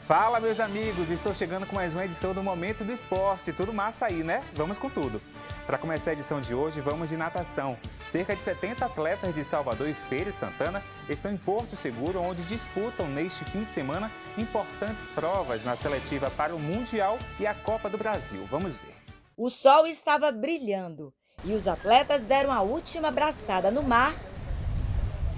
Fala, meus amigos! Estou chegando com mais uma edição do Momento do Esporte. Tudo massa aí, né? Vamos com tudo! Para começar a edição de hoje, vamos de natação. Cerca de 70 atletas de Salvador e Feira de Santana estão em Porto Seguro, onde disputam neste fim de semana importantes provas na seletiva para o Mundial e a Copa do Brasil. Vamos ver. O sol estava brilhando e os atletas deram a última braçada no mar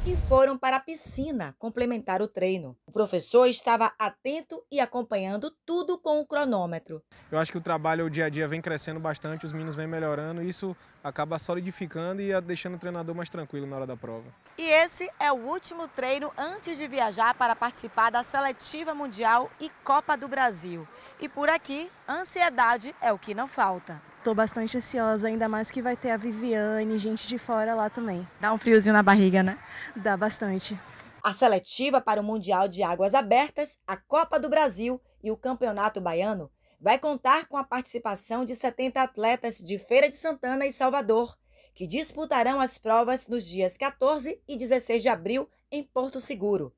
e foram para a piscina complementar o treino. O professor estava atento e acompanhando tudo com o cronômetro. Eu acho que o trabalho o dia a dia vem crescendo bastante, os meninos vêm melhorando, e isso acaba solidificando e deixando o treinador mais tranquilo na hora da prova. E esse é o último treino antes de viajar para participar da seletiva mundial e Copa do Brasil. E por aqui, ansiedade é o que não falta. Tô bastante ansiosa, ainda mais que vai ter a Viviane, gente de fora lá também. Dá um friozinho na barriga, né? Dá bastante. A seletiva para o Mundial de Águas Abertas, a Copa do Brasil e o Campeonato Baiano vai contar com a participação de 70 atletas de Feira de Santana e Salvador, que disputarão as provas nos dias 14 e 16 de abril em Porto Seguro.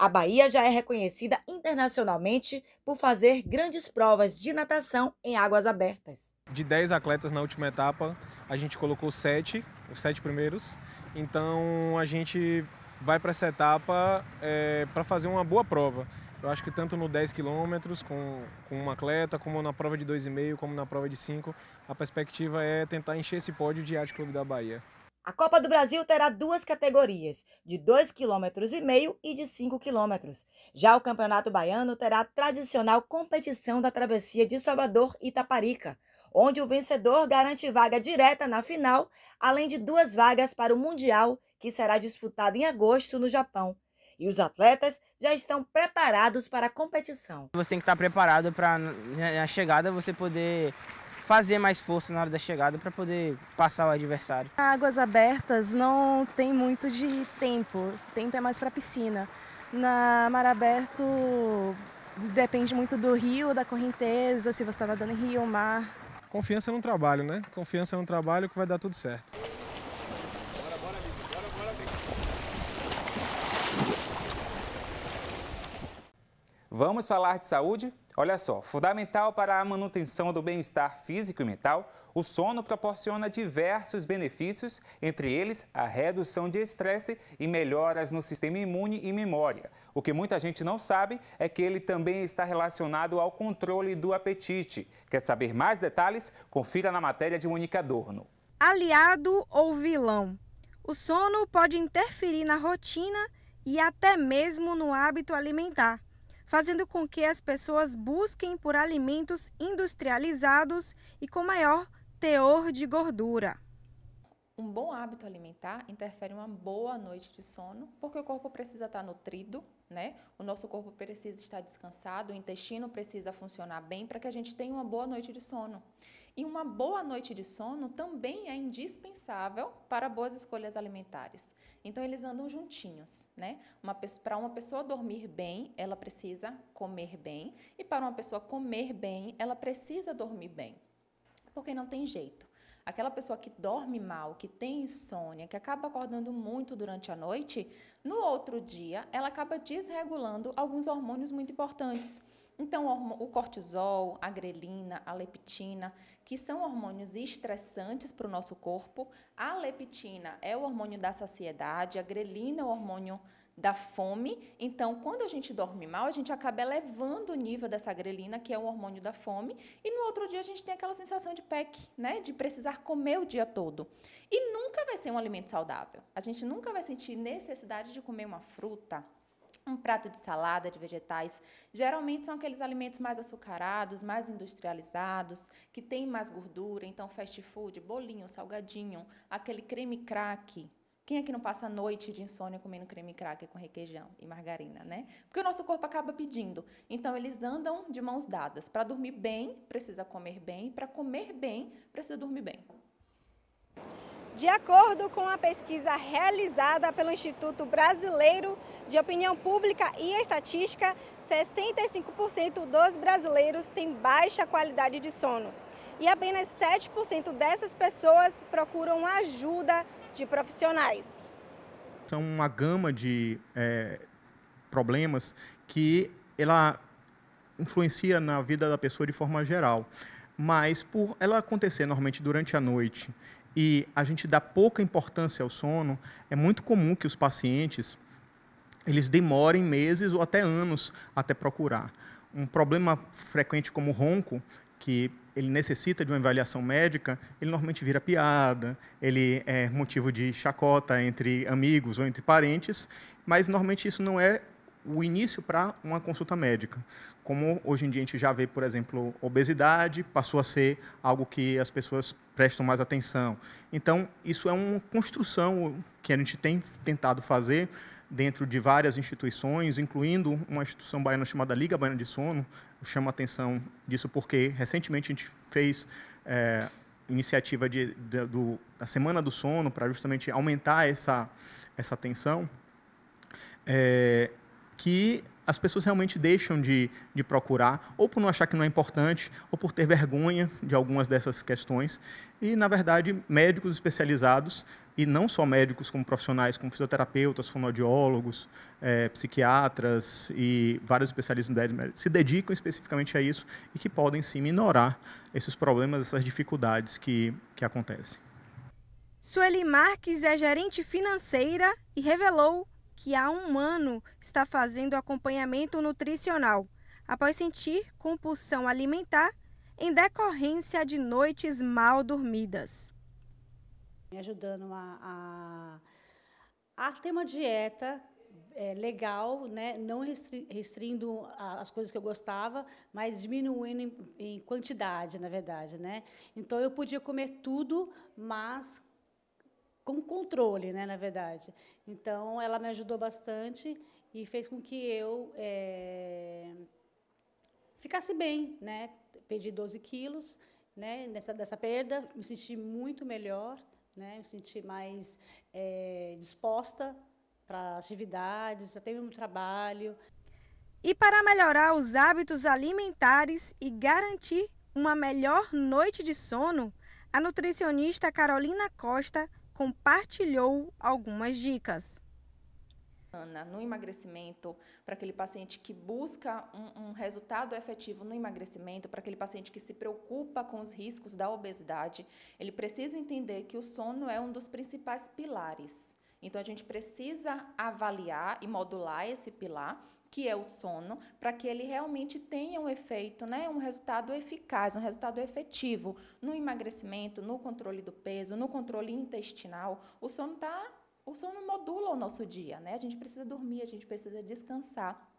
A Bahia já é reconhecida internacionalmente por fazer grandes provas de natação em águas abertas. De 10 atletas na última etapa, a gente colocou 7, os 7 primeiros. Então a gente vai para essa etapa é, eh, para fazer uma boa prova. Eu acho que tanto no 10 quilômetros com, com um atleta, como na prova de 2,5, como na prova de 5, a perspectiva é tentar encher esse pódio de Arte Clube da Bahia. A Copa do Brasil terá duas categorias, de 2,5 km e de 5 km. Já o Campeonato Baiano terá a tradicional competição da travessia de Salvador e Itaparica, onde o vencedor garante vaga direta na final, além de duas vagas para o Mundial, que será disputado em agosto no Japão. E os atletas já estão preparados para a competição. Você tem que estar preparado para né, na chegada você poder fazer mais força na hora da chegada para poder passar o adversário. Águas abertas não tem muito de tempo, tempo é mais para piscina. Na mar aberto depende muito do rio, da correnteza, se você está nadando em rio, mar. Confiança no é trabalho, né? Confiança no é trabalho que vai dar tudo certo. Vamos falar de saúde? Olha só, fundamental para a manutenção do bem-estar físico e mental, o sono proporciona diversos benefícios, entre eles a redução de estresse e melhoras no sistema imune e memória. O que muita gente não sabe é que ele também está relacionado ao controle do apetite. Quer saber mais detalhes? Confira na matéria de Mônica Adorno. Aliado ou vilão? O sono pode interferir na rotina e até mesmo no hábito alimentar fazendo com que as pessoas busquem por alimentos industrializados e com maior teor de gordura. Um bom hábito alimentar interfere em uma boa noite de sono, porque o corpo precisa estar nutrido, né? O nosso corpo precisa estar descansado, o intestino precisa funcionar bem para que a gente tenha uma boa noite de sono. E uma boa noite de sono também é indispensável para boas escolhas alimentares. Então eles andam juntinhos, né? para uma pessoa dormir bem, ela precisa comer bem, e para uma pessoa comer bem, ela precisa dormir bem. Porque não tem jeito. Aquela pessoa que dorme mal, que tem insônia, que acaba acordando muito durante a noite, no outro dia ela acaba desregulando alguns hormônios muito importantes então, o cortisol, a grelina, a leptina, que são hormônios estressantes para o nosso corpo. A leptina é o hormônio da saciedade, a grelina é o hormônio da fome. Então, quando a gente dorme mal, a gente acaba elevando o nível dessa grelina, que é o hormônio da fome, e no outro dia a gente tem aquela sensação de PEC, né, de precisar comer o dia todo. E nunca vai ser um alimento saudável. A gente nunca vai sentir necessidade de comer uma fruta, um prato de salada de vegetais. Geralmente são aqueles alimentos mais açucarados, mais industrializados, que têm mais gordura, então fast food, bolinho, salgadinho, aquele creme crack. Quem é que não passa a noite de insônia comendo creme crack com requeijão e margarina, né? Porque o nosso corpo acaba pedindo. Então eles andam de mãos dadas. Para dormir bem, precisa comer bem, para comer bem, precisa dormir bem. De acordo com a pesquisa realizada pelo Instituto Brasileiro de Opinião Pública e Estatística, 65% dos brasileiros têm baixa qualidade de sono. E apenas 7% dessas pessoas procuram ajuda de profissionais. São uma gama de é, problemas que ela influencia na vida da pessoa de forma geral. Mas por ela acontecer normalmente durante a noite e a gente dá pouca importância ao sono, é muito comum que os pacientes eles demorem meses ou até anos até procurar. Um problema frequente como o ronco, que ele necessita de uma avaliação médica, ele normalmente vira piada, ele é motivo de chacota entre amigos ou entre parentes, mas normalmente isso não é o início para uma consulta médica. Como hoje em dia a gente já vê, por exemplo, obesidade, passou a ser algo que as pessoas prestam mais atenção. Então, isso é uma construção que a gente tem tentado fazer dentro de várias instituições, incluindo uma instituição baiana chamada Liga Baiana de Sono. Eu chamo a atenção disso porque recentemente a gente fez é, iniciativa de, de, do, da Semana do Sono para justamente aumentar essa, essa atenção, é, que as pessoas realmente deixam de, de procurar, ou por não achar que não é importante, ou por ter vergonha de algumas dessas questões. E, na verdade, médicos especializados, e não só médicos como profissionais, como fisioterapeutas, fonoaudiólogos, é, psiquiatras e vários especialistas se dedicam especificamente a isso e que podem sim minorar esses problemas, essas dificuldades que, que acontecem. Sueli Marques é gerente financeira e revelou que há um ano está fazendo acompanhamento nutricional após sentir compulsão alimentar em decorrência de noites mal dormidas. Me ajudando a, a, a ter uma dieta é, legal, né? não restri, restrindo as coisas que eu gostava, mas diminuindo em, em quantidade, na verdade. Né? Então, eu podia comer tudo, mas com controle, né, na verdade. Então, ela me ajudou bastante e fez com que eu é, ficasse bem, né? Perdi 12 quilos, né? Nessa dessa perda, me senti muito melhor, né? Me senti mais é, disposta para atividades, até mesmo trabalho. E para melhorar os hábitos alimentares e garantir uma melhor noite de sono, a nutricionista Carolina Costa compartilhou algumas dicas. Ana, no emagrecimento, para aquele paciente que busca um, um, resultado efetivo no emagrecimento, para aquele paciente que se preocupa com os riscos da obesidade, ele precisa entender que o sono é um dos principais pilares. Então, a gente precisa avaliar e modular esse pilar, que é o sono, para que ele realmente tenha um efeito, né, um resultado eficaz, um resultado efetivo no emagrecimento, no controle do peso, no controle intestinal. O sono tá, o sono modula o nosso dia, né? A gente precisa dormir, a gente precisa descansar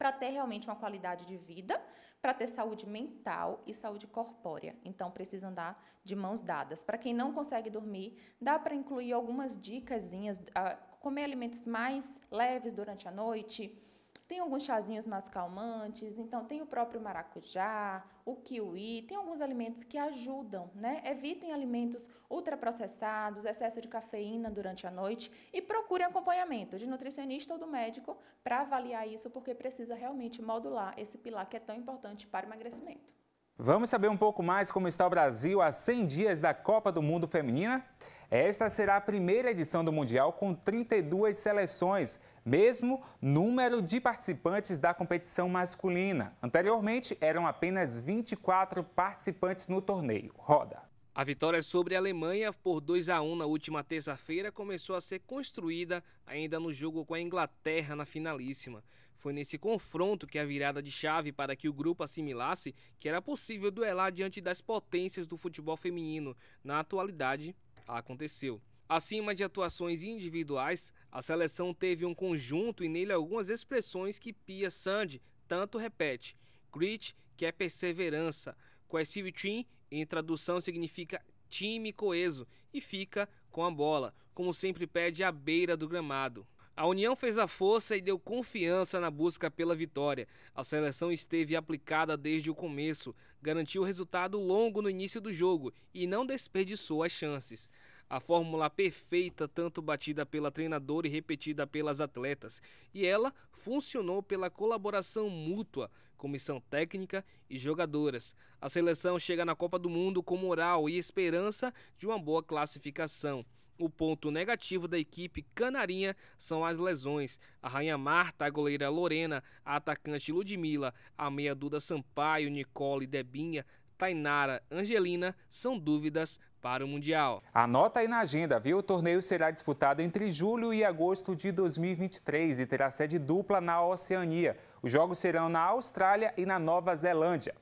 para ter realmente uma qualidade de vida, para ter saúde mental e saúde corpórea. Então precisa andar de mãos dadas. Para quem não consegue dormir, dá para incluir algumas dicasinhas, ah, comer alimentos mais leves durante a noite, tem alguns chazinhos mais calmantes, então tem o próprio maracujá, o kiwi, tem alguns alimentos que ajudam, né? Evitem alimentos ultraprocessados, excesso de cafeína durante a noite e procure acompanhamento de nutricionista ou do médico para avaliar isso, porque precisa realmente modular esse pilar que é tão importante para o emagrecimento. Vamos saber um pouco mais como está o Brasil a 100 dias da Copa do Mundo Feminina? Esta será a primeira edição do Mundial com 32 seleções, mesmo número de participantes da competição masculina. Anteriormente, eram apenas 24 participantes no torneio. Roda. A vitória é sobre a Alemanha por 2 a 1 na última terça-feira começou a ser construída ainda no jogo com a Inglaterra na finalíssima. Foi nesse confronto que a virada de chave para que o grupo assimilasse que era possível duelar diante das potências do futebol feminino, na atualidade aconteceu. Acima de atuações individuais, a seleção teve um conjunto e nele algumas expressões que Pia Sandy tanto repete. Grit, que é perseverança. Cohesive team, em tradução, significa time coeso e fica com a bola, como sempre pede à beira do gramado. A união fez a força e deu confiança na busca pela vitória. A seleção esteve aplicada desde o começo, garantiu resultado longo no início do jogo e não desperdiçou as chances. A fórmula perfeita, tanto batida pela treinadora e repetida pelas atletas, e ela funcionou pela colaboração mútua, comissão técnica e jogadoras. A seleção chega na Copa do Mundo com moral e esperança de uma boa classificação. O ponto negativo da equipe canarinha são as lesões. A Rainha Marta, a goleira Lorena, a atacante Ludmila, a meia Duda Sampaio, Nicole Debinha, Tainara, Angelina são dúvidas para o Mundial. Anota aí na agenda, viu? O torneio será disputado entre julho e agosto de 2023 e terá sede dupla na Oceania. Os jogos serão na Austrália e na Nova Zelândia.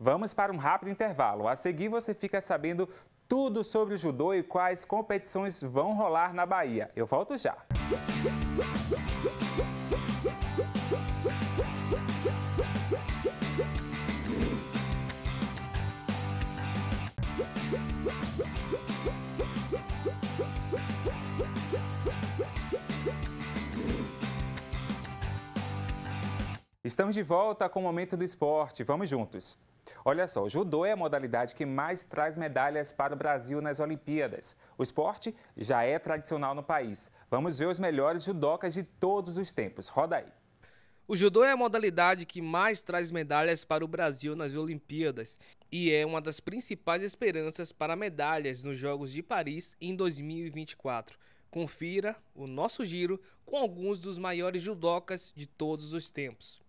Vamos para um rápido intervalo. A seguir você fica sabendo tudo sobre o judô e quais competições vão rolar na Bahia. Eu volto já. Estamos de volta com o Momento do Esporte. Vamos juntos. Olha só, o judô é a modalidade que mais traz medalhas para o Brasil nas Olimpíadas. O esporte já é tradicional no país. Vamos ver os melhores judocas de todos os tempos. Roda aí. O judô é a modalidade que mais traz medalhas para o Brasil nas Olimpíadas e é uma das principais esperanças para medalhas nos Jogos de Paris em 2024. Confira o nosso giro com alguns dos maiores judocas de todos os tempos.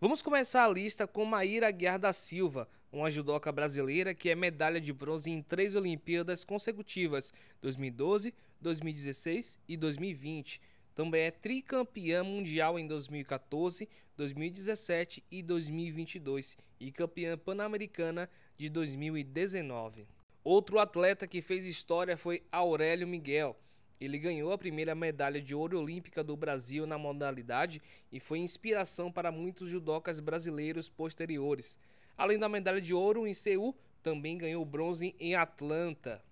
Vamos começar a lista com Maíra Aguiar da Silva, uma judoca brasileira que é medalha de bronze em três Olimpíadas consecutivas, 2012, 2016 e 2020. Também é tricampeã mundial em 2014, 2017 e 2022 e campeã pan-americana de 2019. Outro atleta que fez história foi Aurélio Miguel ele ganhou a primeira medalha de ouro olímpica do Brasil na modalidade e foi inspiração para muitos judocas brasileiros posteriores. Além da medalha de ouro em Seul, também ganhou bronze em Atlanta.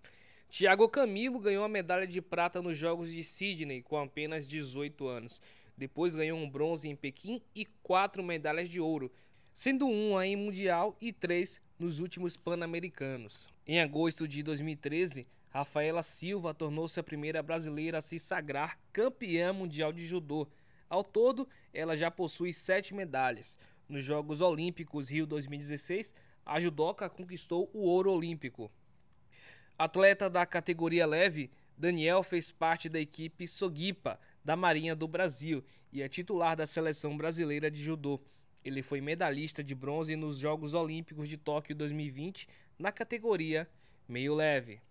Thiago Camilo ganhou a medalha de prata nos Jogos de Sydney com apenas 18 anos. Depois ganhou um bronze em Pequim e quatro medalhas de ouro, sendo uma em Mundial e três nos últimos Pan-Americanos. Em agosto de 2013, Rafaela Silva tornou-se a primeira brasileira a se sagrar campeã mundial de judô. Ao todo, ela já possui sete medalhas. Nos Jogos Olímpicos Rio 2016, a judoca conquistou o ouro olímpico. Atleta da categoria leve, Daniel fez parte da equipe Sogipa da Marinha do Brasil e é titular da seleção brasileira de judô. Ele foi medalhista de bronze nos Jogos Olímpicos de Tóquio 2020 na categoria meio leve.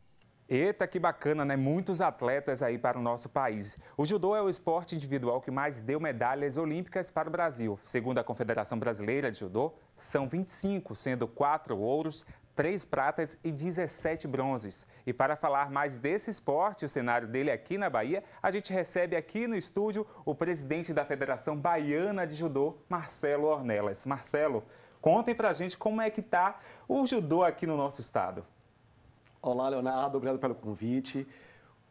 Eita, que bacana, né? Muitos atletas aí para o nosso país. O judô é o esporte individual que mais deu medalhas olímpicas para o Brasil. Segundo a Confederação Brasileira de Judô, são 25, sendo 4 ouros, 3 pratas e 17 bronzes. E para falar mais desse esporte, o cenário dele aqui na Bahia, a gente recebe aqui no estúdio o presidente da Federação Baiana de Judô, Marcelo Ornelas. Marcelo, contem a gente como é que tá o judô aqui no nosso estado. Olá, Leonardo, obrigado pelo convite.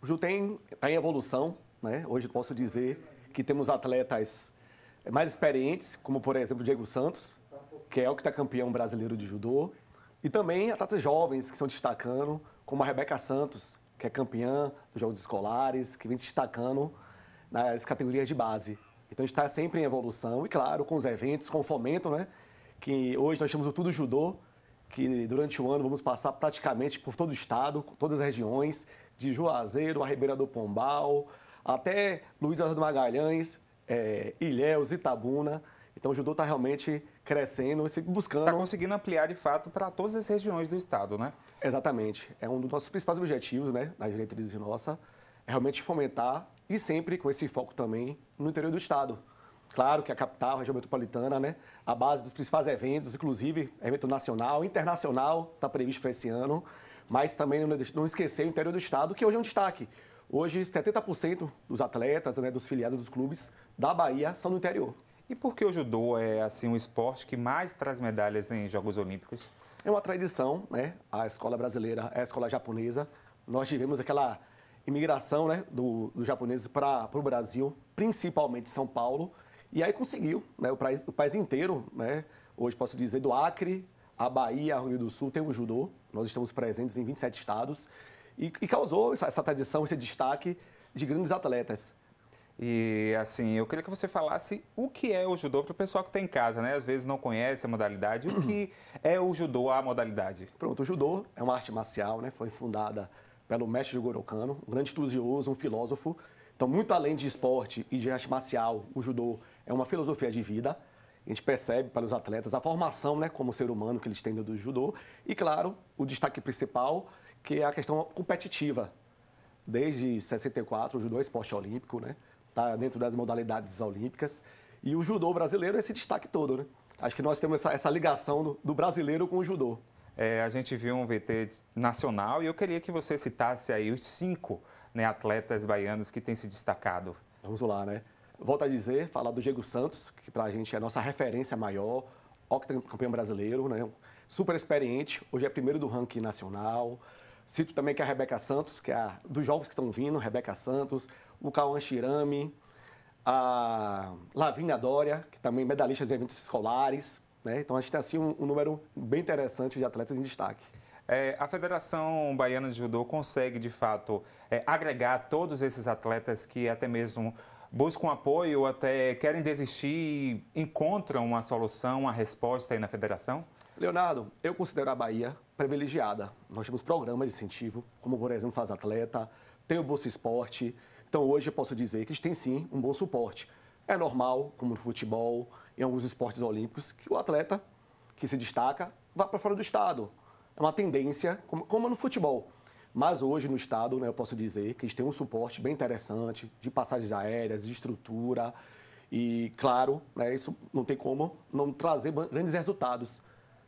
O Ju tem está em evolução, né? Hoje posso dizer que temos atletas mais experientes, como por exemplo Diego Santos, que é o que está campeão brasileiro de judô, e também atletas jovens que estão destacando, como a Rebeca Santos, que é campeã dos Jogos Escolares, que vem se destacando nas categorias de base. Então a gente está sempre em evolução e, claro, com os eventos, com o fomento, né? Que hoje nós temos o Tudo Judô, que durante o ano vamos passar praticamente por todo o estado, todas as regiões, de Juazeiro a Ribeira do Pombal, até Luiz Eduardo Magalhães, é, Ilhéus, Itabuna. Então o judô está realmente crescendo e se buscando. Está conseguindo ampliar de fato para todas as regiões do estado, né? Exatamente. É um dos nossos principais objetivos, né, na diretriz nossa, é realmente fomentar e sempre com esse foco também no interior do estado. Claro que a capital, a região metropolitana, né? A base dos principais eventos, inclusive evento nacional, internacional, está previsto para esse ano. Mas também não esquecer o interior do estado, que hoje é um destaque. Hoje, 70% dos atletas, né, dos filiados dos clubes da Bahia são do interior. E por que o judô é assim um esporte que mais traz medalhas em Jogos Olímpicos? É uma tradição, né? A escola brasileira, a escola japonesa. Nós tivemos aquela imigração né, do, dos japoneses para o Brasil, principalmente São Paulo, e aí conseguiu, né, o, país, o país inteiro, né, hoje posso dizer, do Acre à Bahia, ao Rio do Sul, tem o judô. Nós estamos presentes em 27 estados e, e causou essa, essa tradição, esse destaque de grandes atletas. E assim, eu queria que você falasse o que é o judô para o pessoal que está em casa, né? Às vezes não conhece a modalidade. O que é o judô, a modalidade? Pronto, o judô é uma arte marcial, né? Foi fundada pelo mestre Gorokano, um grande estudioso, um filósofo. Então, muito além de esporte e de arte marcial, o judô é uma filosofia de vida. A gente percebe para os atletas a formação né, como ser humano que eles têm do judô. E, claro, o destaque principal, que é a questão competitiva. Desde 64, o judô é esporte olímpico, né? Está dentro das modalidades olímpicas. E o judô brasileiro é esse destaque todo, né? Acho que nós temos essa, essa ligação do, do brasileiro com o judô. É, a gente viu um VT nacional e eu queria que você citasse aí os cinco né, atletas baianos que têm se destacado. Vamos lá, né? Volto a dizer, falar do Diego Santos, que para a gente é a nossa referência maior, campeão brasileiro, né? super experiente, hoje é primeiro do ranking nacional. Cito também que a Rebeca Santos, que é a, dos jovens que estão vindo, Rebeca Santos, o Cauã Shirami, a Lavínia Dória, que também é medalhista de eventos escolares, né? Então a gente tem assim um, um número bem interessante de atletas em destaque. É, a Federação Baiana de Judô consegue, de fato, é, agregar todos esses atletas que até mesmo buscam apoio ou até querem desistir, encontram uma solução, uma resposta aí na federação? Leonardo, eu considero a Bahia privilegiada. Nós temos programas de incentivo, como por exemplo Faz Atleta, tem o Bolsa Esporte. Então hoje eu posso dizer que a gente tem sim um bom suporte. É normal, como no futebol, em alguns esportes olímpicos, que o atleta que se destaca vá para fora do estado. É uma tendência, como, no futebol. Mas hoje no estado, né, eu posso dizer que eles têm um suporte bem interessante de passagens aéreas, de estrutura. E, claro, né, isso não tem como não trazer grandes resultados.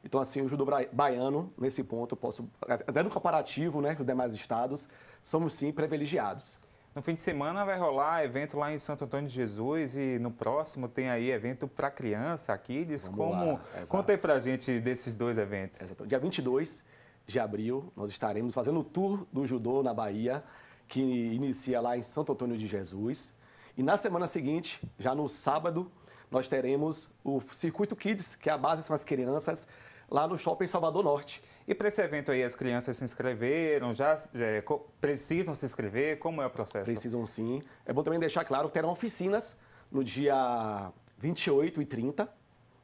Então, assim, o judô baiano, nesse ponto, eu posso, até no comparativo né, com os demais estados, somos sim privilegiados. No fim de semana vai rolar evento lá em Santo Antônio de Jesus e no próximo tem aí evento para criança, Aquiles. Como... Conta aí pra gente desses dois eventos. Exato. Dia 22 de abril nós estaremos fazendo o tour do judô na Bahia, que inicia lá em Santo Antônio de Jesus. E na semana seguinte, já no sábado, nós teremos o Circuito Kids, que é a base são as crianças lá no Shopping Salvador Norte. E para esse evento aí, as crianças se inscreveram, já é, precisam se inscrever? Como é o processo? Precisam sim. É bom também deixar claro que terão oficinas no dia 28 e 30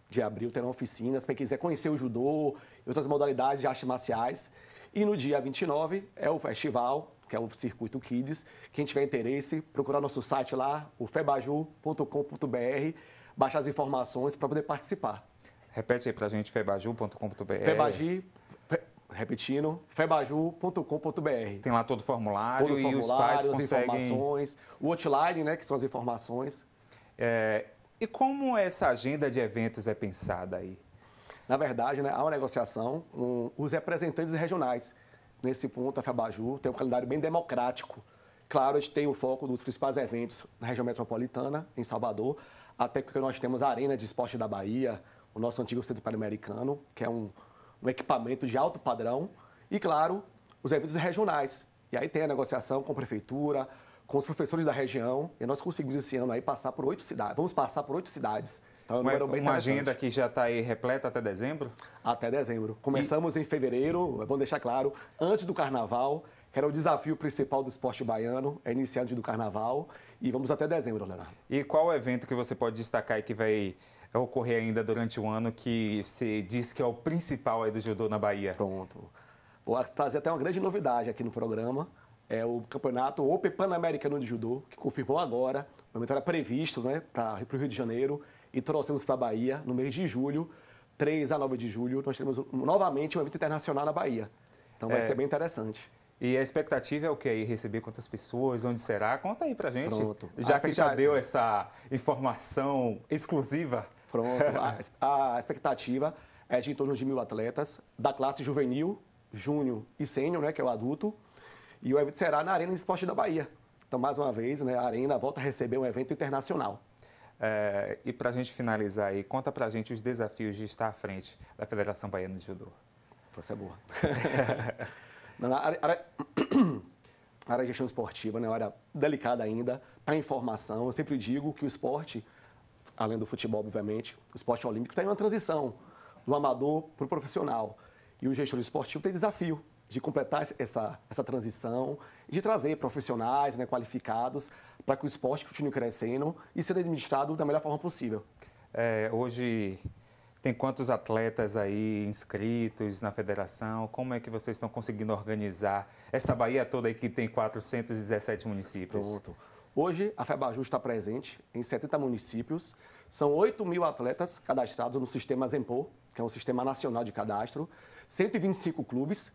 de abril, terão oficinas para quem quiser conhecer o judô e outras modalidades de artes marciais. E no dia 29 é o festival, que é o Circuito Kids. Quem tiver interesse, procurar nosso site lá, o febaju.com.br, baixar as informações para poder participar. Repete aí para a gente, febaju.com.br. Febaju fe, repetindo, febaju.com.br. Tem lá todo o formulário, todo o formulário e os pais conseguem... informações, o outline, né, que são as informações. É, e como essa agenda de eventos é pensada aí? Na verdade, né, há uma negociação com os representantes regionais. Nesse ponto, a Febaju tem um calendário bem democrático. Claro, a gente tem o foco dos principais eventos na região metropolitana, em Salvador, até porque nós temos a Arena de Esporte da Bahia, o nosso antigo Centro Pan-Americano, que é um, um equipamento de alto padrão, e, claro, os eventos regionais. E aí tem a negociação com a prefeitura, com os professores da região, e nós conseguimos esse ano aí passar por oito cidades. Vamos passar por oito cidades. Então, uma, é um uma agenda que já está aí repleta até dezembro? Até dezembro. Começamos e... em fevereiro, vamos deixar claro, antes do carnaval, que era o desafio principal do esporte baiano, é iniciar antes do carnaval, e vamos até dezembro, Leonardo. E qual evento que você pode destacar e que vai ocorrer ainda durante o ano que se diz que é o principal aí do judô na Bahia? Pronto. Vou trazer até uma grande novidade aqui no programa. É o campeonato Open Pan-Americano de Judô, que confirmou agora, o momento era previsto né, para o Rio de Janeiro, e trouxemos para a Bahia, no mês de julho, 3 a 9 de julho, nós teremos novamente um evento internacional na Bahia. Então vai é... ser bem interessante. E a expectativa é o que aí? Receber quantas pessoas? Onde será? Conta aí pra gente. Pronto. Já que já deu essa informação exclusiva Pronto. a, a expectativa é de em torno de mil atletas, da classe juvenil, júnior e sênior, né, que é o adulto. E o evento será na Arena Esporte da Bahia. Então, mais uma vez, né, a Arena volta a receber um evento internacional. É, e para a gente finalizar aí, conta para a gente os desafios de estar à frente da Federação Baiana de Judô. Você é boa. na a, área, área de gestão esportiva é né, uma área delicada ainda, está em formação. Eu sempre digo que o esporte além do futebol, obviamente, o esporte olímpico está em uma transição do amador para o profissional. E o gestor esportivo tem desafio de completar essa, essa transição e de trazer profissionais né, qualificados para que o esporte continue crescendo e sendo administrado da melhor forma possível. É, hoje tem quantos atletas aí inscritos na federação? Como é que vocês estão conseguindo organizar essa Bahia toda aí que tem 417 municípios? Pronto. Hoje, a FEBAJU está presente em 70 municípios. São 8 mil atletas cadastrados no sistema Zempo, que é um sistema nacional de cadastro. 125 clubes,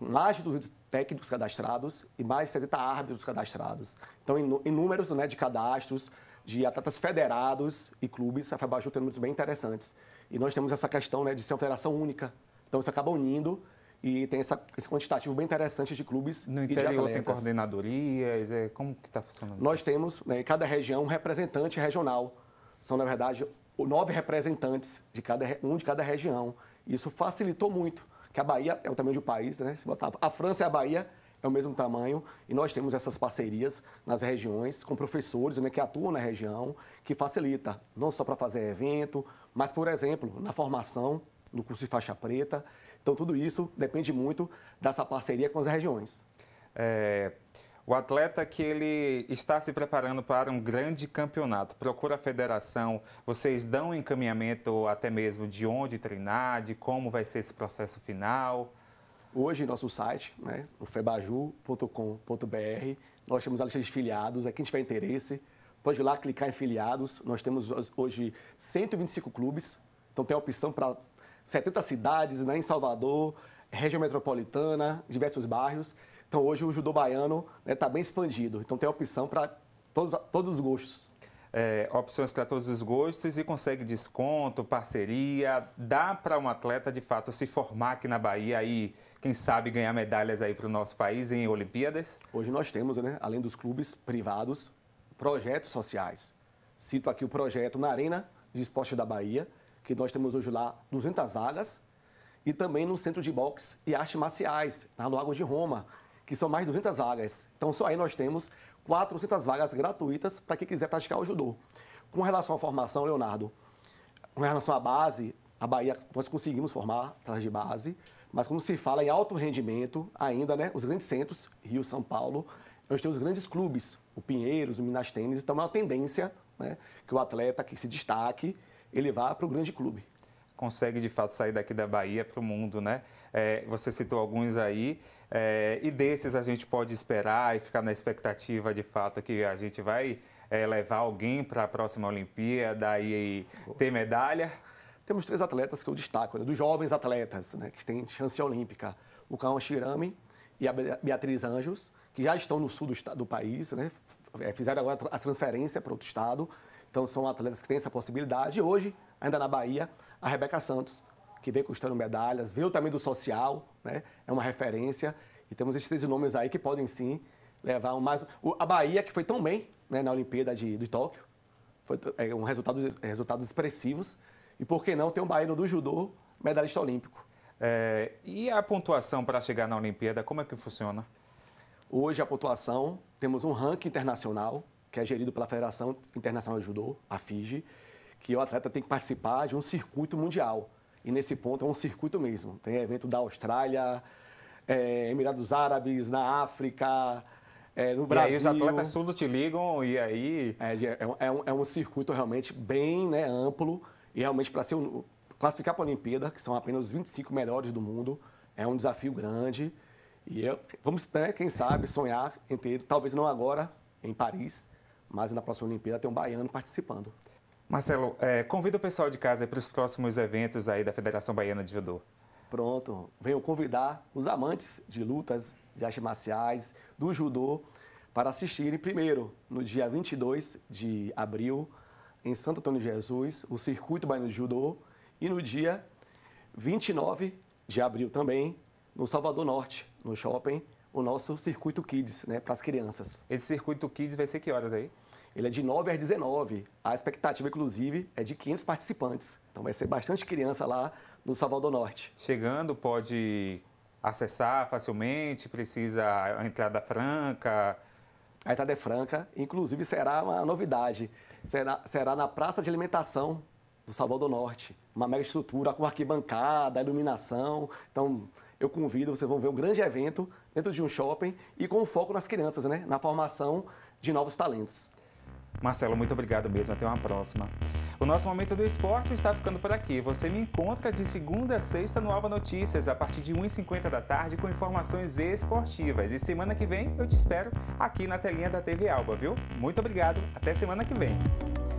mais de 200 técnicos cadastrados e mais de 70 árbitros cadastrados. Então, inúmeros né, de cadastros, de atletas federados e clubes, a FEBAJU tem números bem interessantes. E nós temos essa questão né, de ser uma federação única. Então, isso acaba unindo e tem essa, esse quantitativo bem interessante de clubes. No interior tem coordenadorias, é, como que está funcionando? Nós isso? temos, né, em cada região, um representante regional. São, na verdade, nove representantes, de cada, um de cada região. Isso facilitou muito, que a Bahia é o tamanho do país, né? Se botar a França e a Bahia é o mesmo tamanho e nós temos essas parcerias nas regiões com professores né, que atuam na região, que facilita, não só para fazer evento, mas, por exemplo, na formação, no curso de faixa preta, então, tudo isso depende muito dessa parceria com as regiões. É, o atleta que ele está se preparando para um grande campeonato, procura a federação, vocês dão um encaminhamento até mesmo de onde treinar, de como vai ser esse processo final? Hoje, nosso site, né, o febaju.com.br, nós temos a lista de filiados, é quem tiver interesse, pode ir lá clicar em filiados. Nós temos hoje 125 clubes, então tem a opção para 70 cidades, né, em Salvador, região metropolitana, diversos bairros. Então, hoje o judô baiano está né, tá bem expandido. Então, tem opção para todos, todos os gostos. É, opções para todos os gostos e consegue desconto, parceria. Dá para um atleta, de fato, se formar aqui na Bahia e, quem sabe, ganhar medalhas aí para o nosso país em Olimpíadas? Hoje nós temos, né, além dos clubes privados, projetos sociais. Cito aqui o projeto na Arena de Esporte da Bahia, que nós temos hoje lá 200 vagas, e também no Centro de Boxe e Artes Marciais, tá? na Lagoa de Roma, que são mais de 200 vagas. Então, só aí nós temos 400 vagas gratuitas para quem quiser praticar o judô. Com relação à formação, Leonardo, com relação à base, a Bahia, nós conseguimos formar atrás de base, mas quando se fala em alto rendimento, ainda, né, os grandes centros, Rio, São Paulo, nós temos os grandes clubes, o Pinheiros, o Minas Tênis, então é uma tendência né, que o atleta que se destaque ele vá para o grande clube. Consegue de fato sair daqui da Bahia para o mundo, né? É, você citou alguns aí. É, e desses a gente pode esperar e ficar na expectativa de fato que a gente vai é, levar alguém para a próxima Olimpíada e ter medalha? Temos três atletas que eu destaco, né? dos jovens atletas, né? que têm chance olímpica. O Kaon Shirami e a Beatriz Anjos, que já estão no sul do, do país, né? É, fizeram agora a transferência para outro estado, então são atletas que têm essa possibilidade. E hoje, ainda na Bahia, a Rebeca Santos, que vem custando medalhas, veio também do social, né? é uma referência. E temos esses três nomes aí que podem sim levar um mais. A Bahia, que foi tão bem né, na Olimpíada de, de Tóquio, foi é, um resultado, resultados expressivos. E por que não ter um baiano do judô medalhista olímpico? É, e a pontuação para chegar na Olimpíada, como é que funciona? Hoje a pontuação, temos um ranking internacional, que é gerido pela Federação Internacional de Judô, a FIGE, que o atleta tem que participar de um circuito mundial. E nesse ponto é um circuito mesmo. Tem evento da Austrália, é, Emirados Árabes, na África, é, no Brasil. E aí os atletas todos te ligam e aí... É, é, é um, é um circuito realmente bem né, amplo e realmente para ser um, classificar para a Olimpíada, que são apenas os 25 melhores do mundo, é um desafio grande. E eu, vamos, né, quem sabe, sonhar em ter, talvez não agora, em Paris, mas na próxima Olimpíada tem um baiano participando. Marcelo, é, convida o pessoal de casa para os próximos eventos aí da Federação Baiana de Judô. Pronto, venho convidar os amantes de lutas, de artes marciais, do judô, para assistirem primeiro, no dia 22 de abril, em Santo Antônio de Jesus, o Circuito Baiano de Judô, e no dia 29 de abril também, no Salvador Norte, no shopping, o nosso Circuito Kids, né, para as crianças. Esse Circuito Kids vai ser que horas aí? Ele é de 9 às 19. A expectativa, inclusive, é de 500 participantes. Então vai ser bastante criança lá no Salvador Norte. Chegando, pode acessar facilmente, precisa a entrada é franca. A entrada é franca, inclusive será uma novidade. Será, será na praça de alimentação do Salvador Norte. Uma mega estrutura com arquibancada, iluminação. Então, eu convido, vocês vão ver um grande evento dentro de um shopping e com foco nas crianças, né? Na formação de novos talentos. Marcelo, muito obrigado mesmo. Até uma próxima. O nosso momento do esporte está ficando por aqui. Você me encontra de segunda a sexta no Alba Notícias, a partir de 1h50 da tarde, com informações esportivas. E semana que vem eu te espero aqui na telinha da TV Alba, viu? Muito obrigado. Até semana que vem.